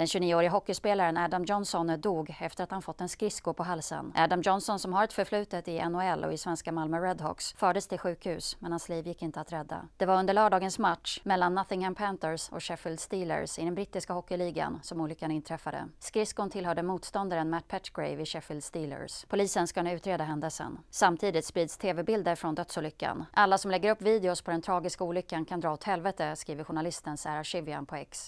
Den 29-årige hockeyspelaren Adam Johnson dog efter att han fått en skridsko på halsen. Adam Johnson, som har ett förflutet i NHL och i svenska Malmö Redhawks, fördes till sjukhus, men hans liv gick inte att rädda. Det var under lördagens match mellan Nottingham Panthers och Sheffield Steelers i den brittiska hockeyligan som olyckan inträffade. Skridskon tillhörde motståndaren Matt Petgrave i Sheffield Steelers. Polisen ska nu utreda händelsen. Samtidigt sprids tv-bilder från dödsolyckan. Alla som lägger upp videos på den tragiska olyckan kan dra åt helvete, skriver journalisten Sarah Shivian på X.